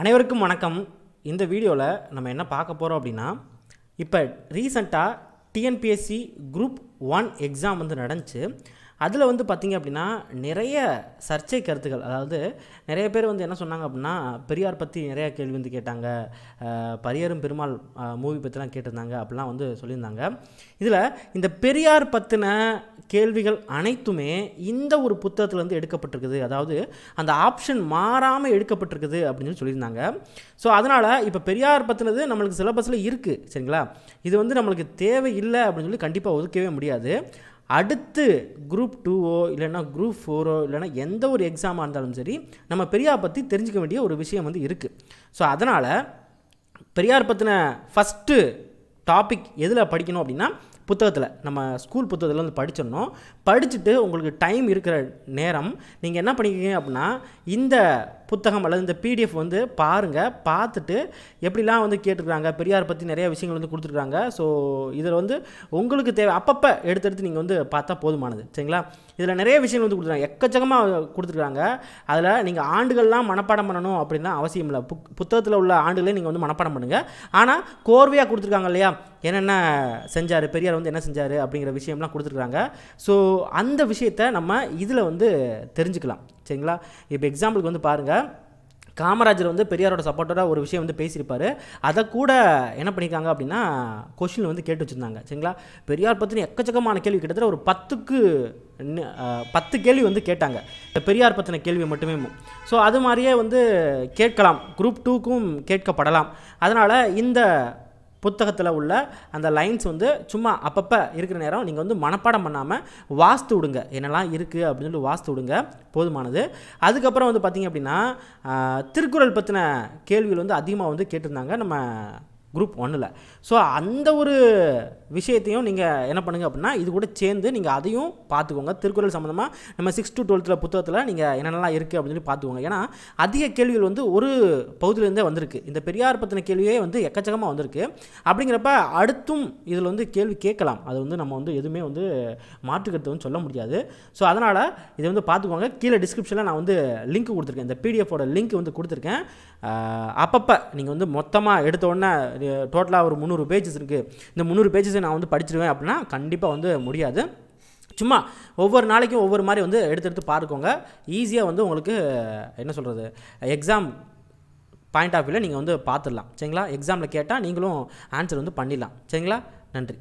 அனைவருக்கும் வணக்கம் இந்த வீடியோவில் நம்ம என்ன பார்க்க போகிறோம் அப்படின்னா இப்போ ரீசண்டாக டிஎன்பிஎஸ்சி குரூப் ஒன் எக்ஸாம் வந்து நடந்துச்சு அதில் வந்து பார்த்திங்க அப்படின்னா நிறைய சர்ச்சை கருத்துக்கள் அதாவது நிறைய பேர் வந்து என்ன சொன்னாங்க அப்படின்னா பெரியார் பற்றி நிறைய கேள்வி வந்து கேட்டாங்க பரியரும் பெருமாள் மூவி பற்றிலாம் கேட்டிருந்தாங்க அப்படிலாம் வந்து சொல்லியிருந்தாங்க இதில் இந்த பெரியார் பற்றின கேள்விகள் அனைத்துமே இந்த ஒரு வந்து எடுக்கப்பட்டிருக்குது அதாவது அந்த ஆப்ஷன் மாறாமல் எடுக்கப்பட்டிருக்குது அப்படின்னு சொல்லி சொல்லியிருந்தாங்க ஸோ அதனால் இப்போ பெரியார் பற்றினது நம்மளுக்கு சிலபஸில் இருக்குது சரிங்களா இது வந்து நம்மளுக்கு தேவை இல்லை அப்படின்னு சொல்லி கண்டிப்பாக ஒதுக்கவே முடியாது அடுத்து குரூப் டூவோ இல்லைன்னா குரூப் ஃபோரோ இல்லைனா எந்த ஒரு எக்ஸாமாக இருந்தாலும் சரி நம்ம பெரியார் பற்றி தெரிஞ்சுக்க வேண்டிய ஒரு விஷயம் வந்து இருக்குது ஸோ அதனால் பெரியார் பற்றின ஃபஸ்ட்டு டாபிக் எதில் படிக்கணும் அப்படின்னா புத்தகத்தில் நம்ம ஸ்கூல் புத்தகத்தில் வந்து படிச்சிடணும் படிச்சுட்டு உங்களுக்கு டைம் இருக்கிற நேரம் நீங்கள் என்ன பண்ணிக்கிங்க அப்படின்னா இந்த புத்தகம் அல்லது இந்த பிடிஎஃப் வந்து பாருங்கள் பார்த்துட்டு எப்படிலாம் வந்து கேட்டுருக்குறாங்க பெரியார் பற்றி நிறைய விஷயங்கள் வந்து கொடுத்துருக்காங்க ஸோ இதில் வந்து உங்களுக்கு தேவை அப்பப்போ எடுத்தெடுத்து நீங்கள் வந்து பார்த்தா போதுமானது சரிங்களா இதில் நிறைய விஷயங்கள் வந்து கொடுத்துருக்காங்க எக்கச்சக்கமாக கொடுத்துருக்காங்க அதில் நீங்கள் ஆண்டுகள்லாம் மனப்பாடம் பண்ணணும் அப்படின்னா அவசியம் இல்லை புக் புத்தகத்தில் உள்ள ஆண்டுகளே நீங்கள் வந்து மனப்பாடம் பண்ணுங்கள் ஆனால் கோர்வையாக கொடுத்துருக்காங்க இல்லையா என்னென்ன செஞ்சார் பெரியார் வந்து என்ன செஞ்சார் அப்படிங்கிற விஷயம்லாம் கொடுத்துருக்குறாங்க ஸோ அந்த விஷயத்த நம்ம இதில் வந்து தெரிஞ்சுக்கலாம் சரிங்களா இப்போ எக்ஸாம்பிளுக்கு வந்து பாருங்கள் காமராஜர் வந்து பெரியாரோட சப்போர்ட்டோட ஒரு விஷயம் வந்து பேசியிருப்பார் அதை கூட என்ன பண்ணியிருக்காங்க அப்படின்னா கொஷின் வந்து கேட்டு வச்சுருந்தாங்க சரிங்களா பெரியார் பற்றின எக்கச்சக்கமான கேள்வி கிட்டத்தட்ட ஒரு பத்துக்கு பத்து கேள்வி வந்து கேட்டாங்க பெரியார் பற்றின கேள்வி மட்டுமே ஸோ அது மாதிரியே வந்து கேட்கலாம் குரூப் டூக்கும் கேட்கப்படலாம் அதனால் இந்த புத்தகத்தில் உள்ள அந்த லைன்ஸ் வந்து சும்மா அப்பப்போ இருக்கிற நேரம் நீங்கள் வந்து மனப்பாடம் பண்ணாமல் வாஸ்து விடுங்க என்னெல்லாம் இருக்குது அப்படின்னு சொல்லிட்டு வாஸ்து விடுங்க போதுமானது அதுக்கப்புறம் வந்து பார்த்திங்க அப்படின்னா திருக்குறள் பற்றின கேள்விகள் வந்து அதிகமாக வந்து கேட்டிருந்தாங்க நம்ம குரூப் ஒன்றில் ஸோ அந்த ஒரு விஷயத்தையும் நீங்கள் என்ன பண்ணுங்கள் அப்படின்னா இது கூட சேர்ந்து நீங்கள் அதையும் பார்த்துக்கோங்க திருக்குறள் சம்மந்தமாக நம்ம சிக்ஸ் டு டுவெல்த்தில் புத்தகத்தில் நீங்கள் என்னென்னலாம் இருக்குது அப்படின்னு சொல்லி பார்த்துக்கோங்க ஏன்னா அதிக கேள்விகள் வந்து ஒரு பகுதியிலேருந்தே வந்திருக்கு இந்த பெரியார் பற்றின கேள்வியே வந்து எக்கச்சக்கமாக வந்திருக்கு அப்படிங்கிறப்ப அடுத்தும் இதில் வந்து கேள்வி கேட்கலாம் அது வந்து நம்ம வந்து எதுவுமே வந்து மாற்றுக்கிறது வந்து சொல்ல முடியாது ஸோ அதனால் இதை வந்து பார்த்துக்கோங்க கீழே டிஸ்கிரிப்ஷனில் நான் வந்து லிங்க் கொடுத்துருக்கேன் இந்த பிடிஎஃபோட லிங்க் வந்து கொடுத்துருக்கேன் அப்பப்போ நீங்கள் வந்து மொத்தமாக எடுத்த உடனே டோட்டலாக ஒரு முந்நூறு பேஜஸ் இருக்குது இந்த முந்நூறு பேஜஸை நான் வந்து படிச்சிருவேன் அப்படின்னா கண்டிப்பாக வந்து முடியாது சும்மா ஒவ்வொரு நாளைக்கும் ஒவ்வொரு மாதிரி வந்து எடுத்து எடுத்து பார்க்கோங்க ஈஸியாக வந்து உங்களுக்கு என்ன சொல்கிறது எக்ஸாம் பாயிண்ட் ஆஃப் வியூவில் நீங்கள் வந்து பார்த்துடலாம் சரிங்களா எக்ஸாமில் கேட்டால் நீங்களும் ஆன்சர் வந்து பண்ணிடலாம் சரிங்களா நன்றி